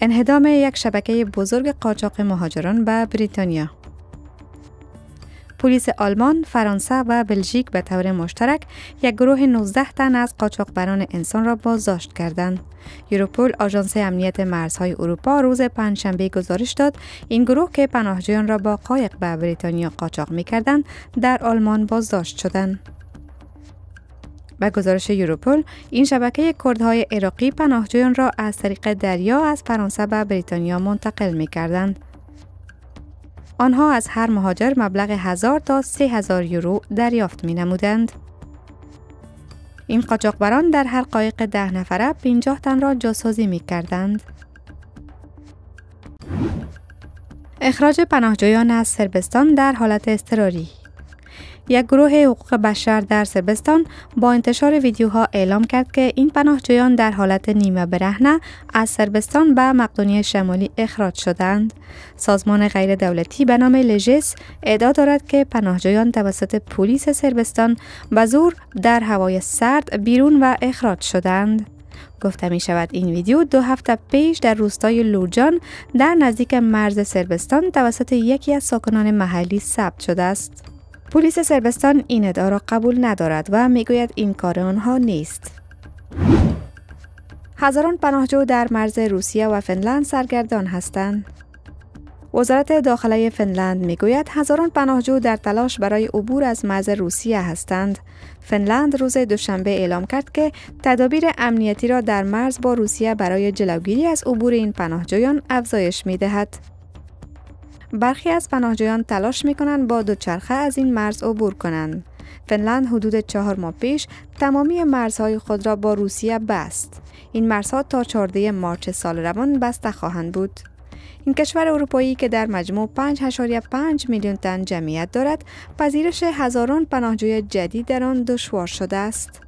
انهدام یک شبکه بزرگ قاچاق مهاجران به بریتانیا پلیس آلمان، فرانسه و بلژیک به طور مشترک یک گروه 19 تن از قاچاقبران انسان را بازداشت کردند. یوروپول آژانس امنیت مرزهای اروپا روز پنجشنبه گزارش داد این گروه که پناهجویان را با قایق به بریتانیا قاچاق می‌کردند، در آلمان بازداشت شدند. به گزارش یوروپل این شبکه کردهای عراقی پناهجویان را از طریق دریا از فرانسه به بریتانیا منتقل می کردند. آنها از هر مهاجر مبلغ 1000 تا 3000 یورو دریافت می نمودند. این قاچاقبران در هر قایق ده نفره 50 تن را جاسازی می کردند. اخراج پناهجویان از سربستان در حالت اضطراری یک گروه حقوق بشر در سربستان با انتشار ویدیوها اعلام کرد که این پناهجویان در حالت نیمه برهنه از سربستان به مقدونی شمالی اخراج شدند. سازمان غیر دولتی به نام لژس ادعا دارد که پناهجویان توسط پلیس سربستان به زور در هوای سرد بیرون و اخراج شدند. گفته می شود این ویدیو دو هفته پیش در روستای لورجان در نزدیک مرز سربستان توسط یکی از ساکنان محلی ثبت شده است. پلیس سربستان این ادعا را قبول ندارد و میگوید این کار آنها نیست هزاران پناهجو در مرز روسیه و فنلند سرگردان هستند وزارت داخله فنلند میگوید هزاران پناهجو در تلاش برای عبور از مرز روسیه هستند. فنلند روز دوشنبه اعلام کرد که تدابیر امنیتی را در مرز با روسیه برای جلوگیری از عبور این پناهجویان افزایش می دهد. برخی از پناهجویان تلاش می کنند با دوچرخه از این مرز عبور کنند. فنلند حدود چهار ماه پیش تمامی مرزهای خود را با روسیه بست. این مرزها تا 14 مارچ سال روان بسته خواهند بود. این کشور اروپایی که در مجموع 5.5 میلیون تن جمعیت دارد، پذیرش هزاران پناهجوی جدید در آن دشوار شده است.